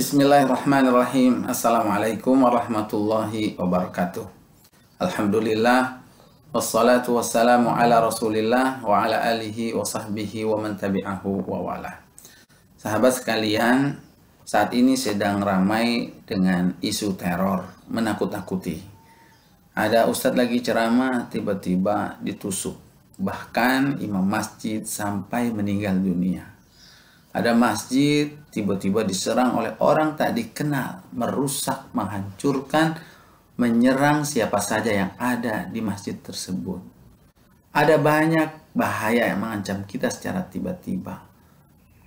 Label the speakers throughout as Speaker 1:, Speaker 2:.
Speaker 1: Bismillahirrahmanirrahim. Assalamualaikum warahmatullahi wabarakatuh. Alhamdulillah. Wassalatu wassalamu ala rasulillah wa ala alihi wa sahbihi wa man tabi'ahu wa wala. Sahabat sekalian, saat ini sedang ramai dengan isu teror, menakut-nakuti. Ada ustadz lagi ceramah, tiba-tiba ditusuk. Bahkan imam masjid sampai meninggal dunia ada masjid tiba-tiba diserang oleh orang tak dikenal, merusak, menghancurkan, menyerang siapa saja yang ada di masjid tersebut. Ada banyak bahaya yang mengancam kita secara tiba-tiba,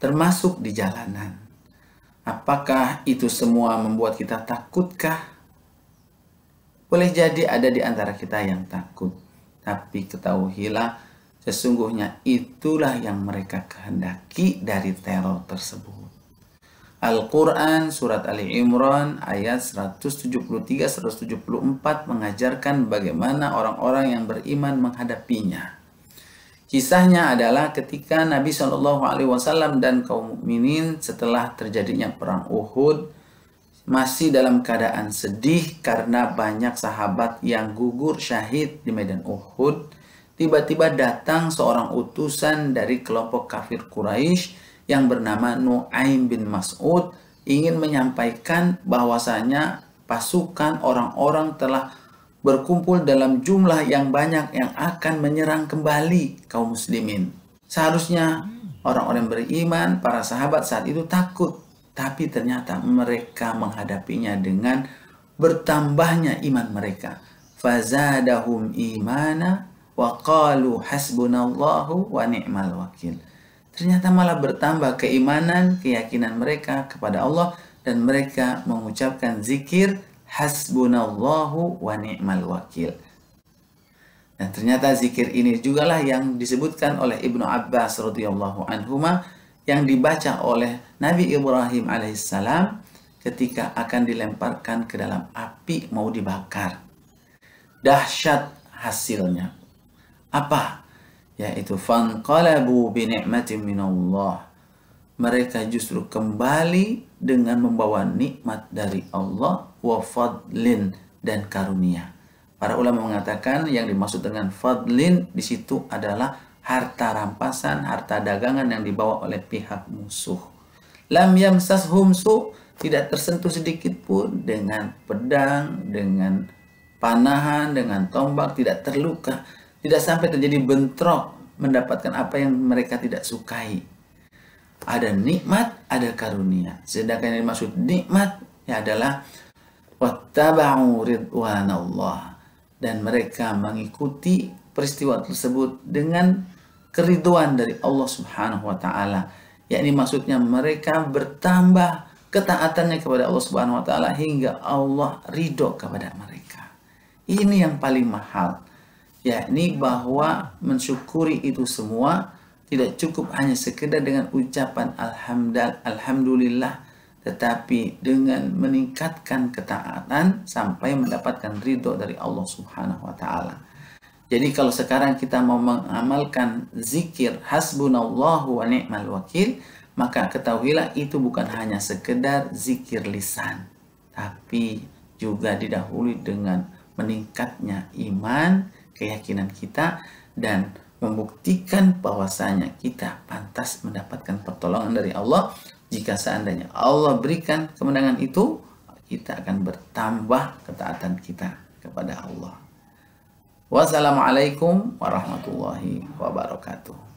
Speaker 1: termasuk di jalanan. Apakah itu semua membuat kita takutkah? Boleh jadi ada di antara kita yang takut, tapi ketahuilah Sesungguhnya itulah yang mereka kehendaki dari teror tersebut. Al-Quran Surat Ali Imran ayat 173-174 mengajarkan bagaimana orang-orang yang beriman menghadapinya. Kisahnya adalah ketika Nabi Shallallahu Alaihi Wasallam dan kaum mukminin setelah terjadinya perang Uhud masih dalam keadaan sedih karena banyak sahabat yang gugur syahid di medan Uhud tiba-tiba datang seorang utusan dari kelompok kafir Quraisy yang bernama Nuaim bin Mas'ud ingin menyampaikan bahwasanya pasukan orang-orang telah berkumpul dalam jumlah yang banyak yang akan menyerang kembali kaum muslimin. Seharusnya orang-orang beriman, para sahabat saat itu takut, tapi ternyata mereka menghadapinya dengan bertambahnya iman mereka. Fazadahum imana wa qalu hasbunallahu wa ni'mal wakil. Ternyata malah bertambah keimanan, keyakinan mereka kepada Allah dan mereka mengucapkan zikir hasbunallahu wa ni'mal wakil. Dan ternyata zikir ini jugalah yang disebutkan oleh Ibnu Abbas radhiyallahu anhuma yang dibaca oleh Nabi Ibrahim alaihissalam ketika akan dilemparkan ke dalam api mau dibakar. Dahsyat hasilnya apa? Yaitu fanqalabu bi ni'matin minallah. Mereka justru kembali dengan membawa nikmat dari Allah wa fadlin dan karunia. Para ulama mengatakan yang dimaksud dengan fadlin di situ adalah harta rampasan, harta dagangan yang dibawa oleh pihak musuh. Lam yamsashum su tidak tersentuh sedikit pun dengan pedang, dengan panahan, dengan tombak tidak terluka tidak sampai terjadi bentrok mendapatkan apa yang mereka tidak sukai. Ada nikmat, ada karunia. Sedangkan yang dimaksud nikmat ya adalah wattaba'u ridwanallah dan mereka mengikuti peristiwa tersebut dengan keriduan dari Allah Subhanahu wa taala. Yakni maksudnya mereka bertambah ketaatannya kepada Allah Subhanahu wa taala hingga Allah ridho kepada mereka. Ini yang paling mahal yakni bahwa mensyukuri itu semua tidak cukup hanya sekedar dengan ucapan alhamdulillah tetapi dengan meningkatkan ketaatan sampai mendapatkan ridho dari Allah Subhanahu wa taala. Jadi kalau sekarang kita mau mengamalkan zikir hasbunallahu wa ni'mal wakil, maka ketahuilah itu bukan hanya sekedar zikir lisan, tapi juga didahului dengan meningkatnya iman, keyakinan kita dan membuktikan bahwasanya kita pantas mendapatkan pertolongan dari Allah jika seandainya Allah berikan kemenangan itu kita akan bertambah ketaatan kita kepada Allah. Wassalamualaikum warahmatullahi wabarakatuh.